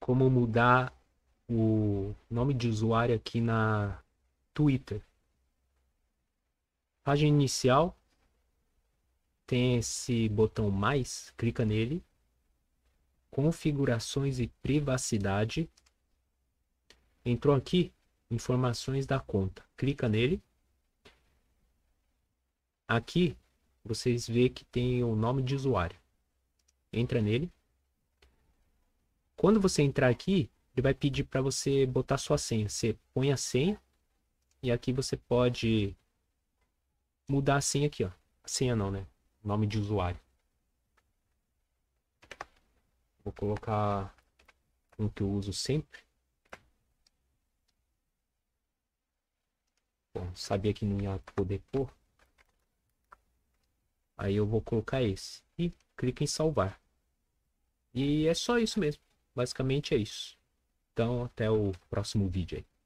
como mudar o nome de usuário aqui na Twitter. Página inicial tem esse botão mais, clica nele. Configurações e privacidade. Entrou aqui, informações da conta. Clica nele. Aqui vocês vê que tem o nome de usuário. Entra nele. Quando você entrar aqui, ele vai pedir para você botar sua senha. Você põe a senha e aqui você pode mudar a senha aqui, ó. A senha não, né? Nome de usuário. Vou colocar um que eu uso sempre. Bom, sabia que não ia poder pôr. Aí eu vou colocar esse. E clica em salvar. E é só isso mesmo. Basicamente é isso. Então, até o próximo vídeo aí.